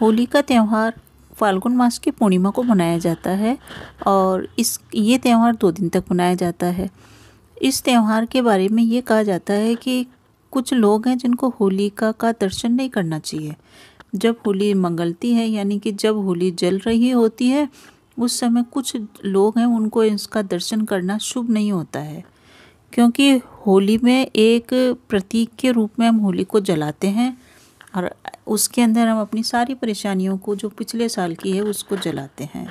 होली का त्यौहार फाल्गुन मास की पूर्णिमा को मनाया जाता है और इस ये त्यौहार दो दिन तक मनाया जाता है इस त्यौहार के बारे में ये कहा जाता है कि कुछ लोग हैं जिनको होलिका का दर्शन नहीं करना चाहिए जब होली मंगलती है यानी कि जब होली जल रही होती है उस समय कुछ लोग हैं उनको इसका दर्शन करना शुभ नहीं होता है क्योंकि होली में एक प्रतीक के रूप में हम होली को जलाते हैं और उसके अंदर हम अपनी सारी परेशानियों को जो पिछले साल की है उसको जलाते हैं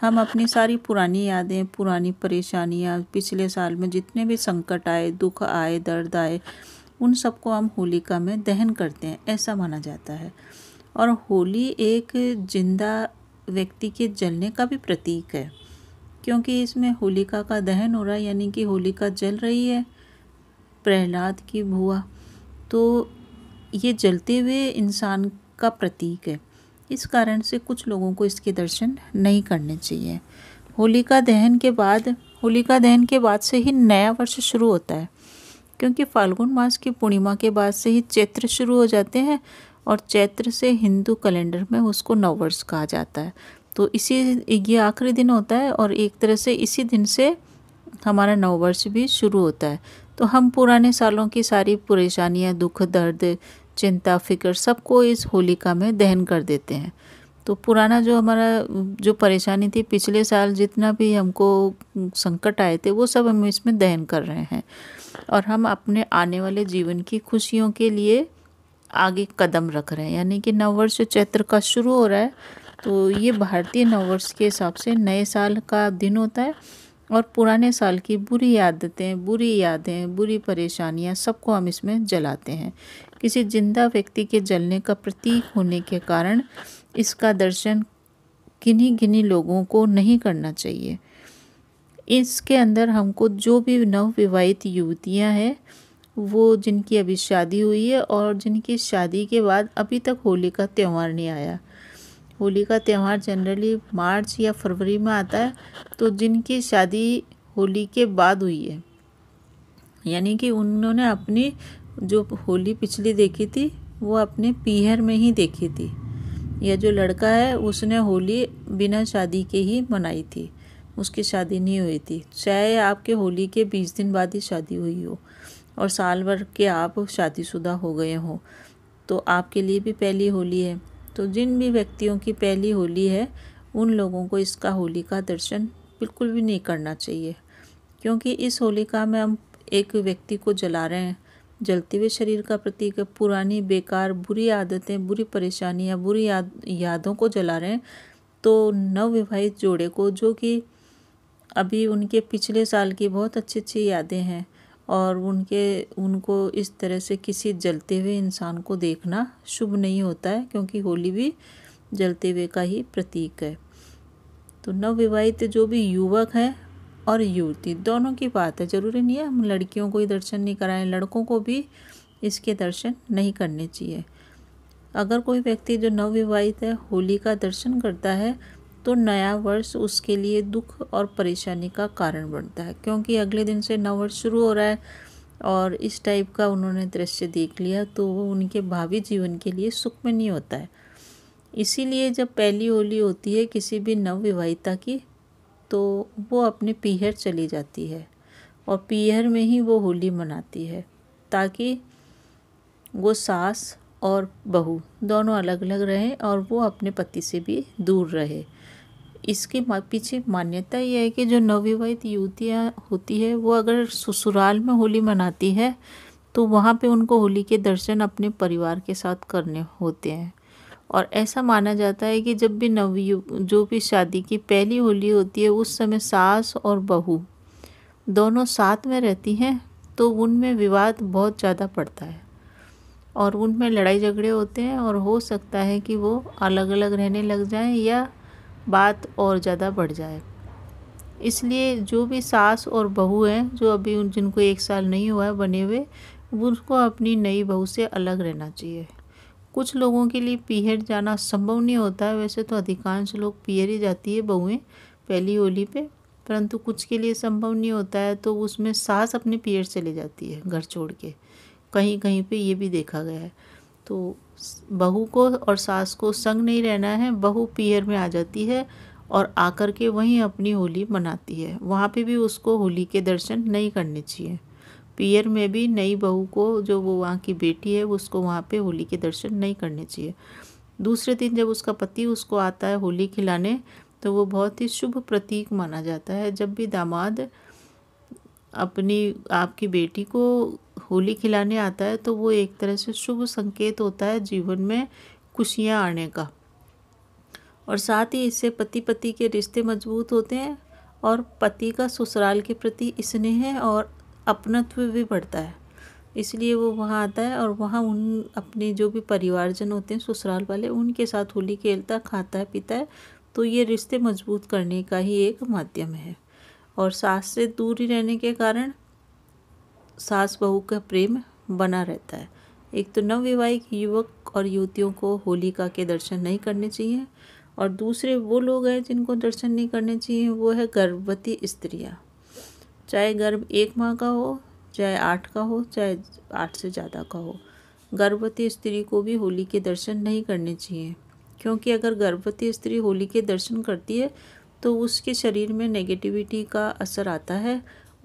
हम अपनी सारी पुरानी यादें पुरानी परेशानियाँ पिछले साल में जितने भी संकट आए दुख आए दर्द आए उन सबको हम होलिका में दहन करते हैं ऐसा माना जाता है और होली एक जिंदा व्यक्ति के जलने का भी प्रतीक है क्योंकि इसमें होलिका का दहन हो रहा है यानी कि होलिका जल रही है प्रहलाद की भुआ तो ये जलते हुए इंसान का प्रतीक है इस कारण से कुछ लोगों को इसके दर्शन नहीं करने चाहिए होलिका दहन के बाद होलिका दहन के बाद से ही नया वर्ष शुरू होता है क्योंकि फाल्गुन मास की पूर्णिमा के बाद से ही चैत्र शुरू हो जाते हैं और चैत्र से हिंदू कैलेंडर में उसको नववर्ष कहा जाता है तो इसी ये आखिरी दिन होता है और एक तरह से इसी दिन से हमारा नववर्ष भी शुरू होता है तो हम पुराने सालों की सारी परेशानियाँ दुख दर्द चिंता फिक्र सबको इस होलिका में दहन कर देते हैं तो पुराना जो हमारा जो परेशानी थी पिछले साल जितना भी हमको संकट आए थे वो सब हम इसमें दहन कर रहे हैं और हम अपने आने वाले जीवन की खुशियों के लिए आगे कदम रख रहे हैं यानी कि नववर्ष चैत्र का शुरू हो रहा है तो ये भारतीय नववर्ष के हिसाब से नए साल का दिन होता है और पुराने साल की बुरी आदतें बुरी यादें बुरी परेशानियां सबको हम इसमें जलाते हैं किसी जिंदा व्यक्ति के जलने का प्रतीक होने के कारण इसका दर्शन किन्हीं गिनी लोगों को नहीं करना चाहिए इसके अंदर हमको जो भी नवविवाहित युवतियां हैं वो जिनकी अभी शादी हुई है और जिनकी शादी के बाद अभी तक होली का त्यौहार नहीं आया होली का त्यौहार जनरली मार्च या फरवरी में आता है तो जिनकी शादी होली के बाद हुई है यानी कि उन्होंने अपनी जो होली पिछली देखी थी वो अपने पीहर में ही देखी थी यह जो लड़का है उसने होली बिना शादी के ही मनाई थी उसकी शादी नहीं हुई थी चाहे आपके होली के बीस दिन बाद ही शादी हुई हो और साल भर के आप शादीशुदा हो गए हों तो आपके लिए भी पहली होली है तो जिन भी व्यक्तियों की पहली होली है उन लोगों को इसका होली का दर्शन बिल्कुल भी नहीं करना चाहिए क्योंकि इस होली का में हम एक व्यक्ति को जला रहे हैं जलते हुए शरीर का प्रतीक है पुरानी बेकार बुरी आदतें बुरी परेशानियाँ बुरी याद यादों को जला रहे हैं तो नवविवाहित जोड़े को जो कि अभी उनके पिछले साल की बहुत अच्छी अच्छी यादें हैं और उनके उनको इस तरह से किसी जलते हुए इंसान को देखना शुभ नहीं होता है क्योंकि होली भी जलते हुए का ही प्रतीक है तो नवविवाहित जो भी युवक हैं और युवती दोनों की बात है ज़रूरी नहीं है हम लड़कियों को ही दर्शन नहीं कराएं लड़कों को भी इसके दर्शन नहीं करने चाहिए अगर कोई व्यक्ति जो नवविवाहित है होली का दर्शन करता है तो नया वर्ष उसके लिए दुख और परेशानी का कारण बनता है क्योंकि अगले दिन से नव वर्ष शुरू हो रहा है और इस टाइप का उन्होंने दृश्य देख लिया तो वो उनके भावी जीवन के लिए सुख में नहीं होता है इसीलिए जब पहली होली होती है किसी भी नवविवाहिता की तो वो अपने पीहर चली जाती है और पीहर में ही वो होली मनाती है ताकि वो सास और बहू दोनों अलग अलग रहें और वो अपने पति से भी दूर रहे इसके पीछे मान्यता यह है कि जो नवविवाहित युवतियाँ होती है वो अगर ससुराल में होली मनाती है तो वहाँ पे उनको होली के दर्शन अपने परिवार के साथ करने होते हैं और ऐसा माना जाता है कि जब भी नवयु जो भी शादी की पहली होली होती है उस समय सास और बहू दोनों साथ में रहती हैं तो उनमें विवाद बहुत ज़्यादा पड़ता है और उनमें लड़ाई झगड़े होते हैं और हो सकता है कि वो अलग अलग रहने लग जाएं या बात और ज़्यादा बढ़ जाए इसलिए जो भी सास और बहू हैं जो अभी उन जिनको एक साल नहीं हुआ है बने हुए उनको अपनी नई बहू से अलग रहना चाहिए कुछ लोगों के लिए पीहर जाना संभव नहीं होता है वैसे तो अधिकांश लोग पीहर ही जाती है बहुएँ पहली होली पे परंतु कुछ के लिए संभव नहीं होता है तो उसमें सास अपने पीहर चले जाती है घर छोड़ के कहीं कहीं पे ये भी देखा गया है तो बहू को और सास को संग नहीं रहना है बहू पीहर में आ जाती है और आकर के वहीं अपनी होली मनाती है वहाँ पे भी उसको होली के दर्शन नहीं करने चाहिए पियर में भी नई बहू को जो वो वहाँ की बेटी है उसको वहाँ पे होली के दर्शन नहीं करने चाहिए दूसरे दिन जब उसका पति उसको आता है होली खिलाने तो वो बहुत ही शुभ प्रतीक माना जाता है जब भी दामाद अपनी आपकी बेटी को होली खिलाने आता है तो वो एक तरह से शुभ संकेत होता है जीवन में खुशियाँ आने का और साथ ही इससे पति पति के रिश्ते मजबूत होते हैं और पति का ससुराल के प्रति स्नेह और अपनत्व भी बढ़ता है इसलिए वो वहाँ आता है और वहाँ उन अपने जो भी परिवारजन होते हैं ससुराल वाले उनके साथ होली खेलता खाता है पीता है तो ये रिश्ते मजबूत करने का ही एक माध्यम है और सास से दूर ही रहने के कारण सास बहू का प्रेम बना रहता है एक तो नवविवाहिक युवक और युवतियों को होलिका के दर्शन नहीं करने चाहिए और दूसरे वो लोग हैं जिनको दर्शन नहीं करने चाहिए वो है गर्भवती स्त्रियाँ चाहे गर्भ एक माह का हो चाहे आठ का हो चाहे आठ से ज़्यादा का हो गर्भवती स्त्री को भी होली के दर्शन नहीं करने चाहिए क्योंकि अगर गर्भवती स्त्री होली के दर्शन करती है तो उसके शरीर में नेगेटिविटी का असर आता है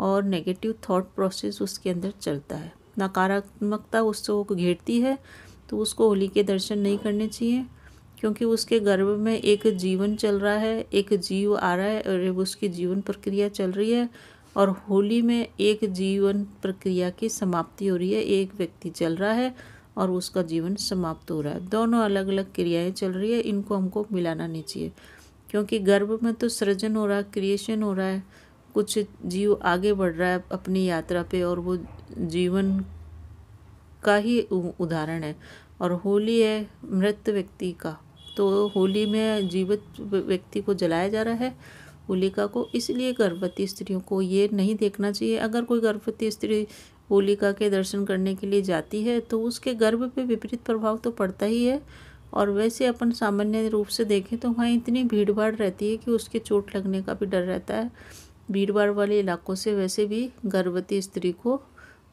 और नेगेटिव थॉट प्रोसेस उसके अंदर चलता है नकारात्मकता उसको घेरती है तो उसको होली के दर्शन नहीं करने चाहिए क्योंकि उसके गर्भ में एक जीवन चल रहा है एक जीव आ रहा है और उसकी जीवन प्रक्रिया चल रही है और होली में एक जीवन प्रक्रिया की समाप्ति हो रही है एक व्यक्ति चल रहा है और उसका जीवन समाप्त हो रहा है दोनों अलग अलग क्रियाएं चल रही है इनको हमको मिलाना नहीं चाहिए क्योंकि गर्भ में तो सृजन हो रहा है क्रिएशन हो रहा है कुछ जीव आगे बढ़ रहा है अपनी यात्रा पे और वो जीवन का ही उदाहरण है और होली है मृत व्यक्ति का तो होली में जीवित व्यक्ति को जलाया जा रहा है होलिका को इसलिए गर्भवती स्त्रियों को ये नहीं देखना चाहिए अगर कोई गर्भवती स्त्री होलिका के दर्शन करने के लिए जाती है तो उसके गर्भ पे विपरीत प्रभाव तो पड़ता ही है और वैसे अपन सामान्य रूप से देखें तो वहाँ इतनी भीड़ भाड़ रहती है कि उसके चोट लगने का भी डर रहता है भीड़ भाड़ वाले इलाकों से वैसे भी गर्भवती स्त्री को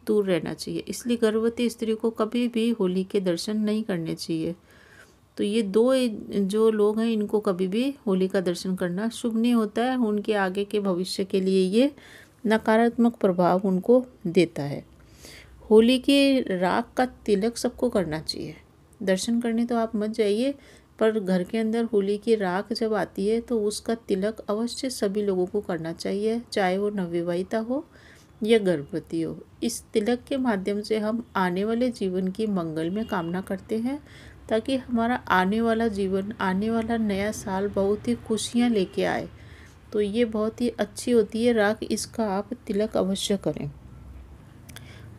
दूर रहना चाहिए इसलिए गर्भवती स्त्री को कभी भी होली के दर्शन नहीं करने चाहिए तो ये दो जो लोग हैं इनको कभी भी होली का दर्शन करना शुभ नहीं होता है उनके आगे के भविष्य के लिए ये नकारात्मक प्रभाव उनको देता है होली के राख का तिलक सबको करना चाहिए दर्शन करने तो आप मत जाइए पर घर के अंदर होली की राख जब आती है तो उसका तिलक अवश्य सभी लोगों को करना चाहिए चाहे वो नवविवाहिता हो या गर्भवती हो इस तिलक के माध्यम से हम आने वाले जीवन की मंगल में कामना करते हैं ताकि हमारा आने वाला जीवन आने वाला नया साल बहुत ही खुशियाँ लेके आए तो ये बहुत ही अच्छी होती है राख इसका आप तिलक अवश्य करें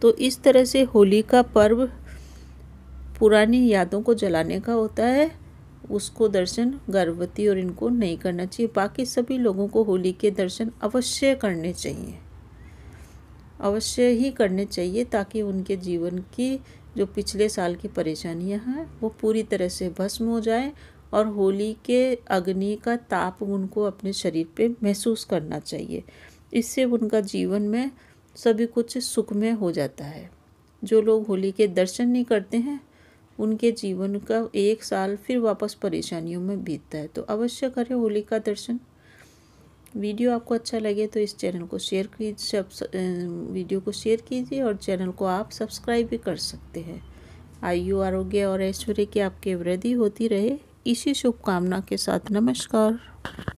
तो इस तरह से होली का पर्व पुरानी यादों को जलाने का होता है उसको दर्शन गर्भवती और इनको नहीं करना चाहिए बाकी सभी लोगों को होली के दर्शन अवश्य करने चाहिए अवश्य ही करने चाहिए ताकि उनके जीवन की जो पिछले साल की परेशानियां हैं वो पूरी तरह से भस्म हो जाए और होली के अग्नि का ताप उनको अपने शरीर पे महसूस करना चाहिए इससे उनका जीवन में सभी कुछ सुखमय हो जाता है जो लोग होली के दर्शन नहीं करते हैं उनके जीवन का एक साल फिर वापस परेशानियों में बीतता है तो अवश्य करें होली का दर्शन वीडियो आपको अच्छा लगे तो इस चैनल को शेयर कीजिए वीडियो को शेयर कीजिए और चैनल को आप सब्सक्राइब भी कर सकते हैं आयु आरोग्य और ऐश्वर्य की आपके वृद्धि होती रहे इसी शुभकामना के साथ नमस्कार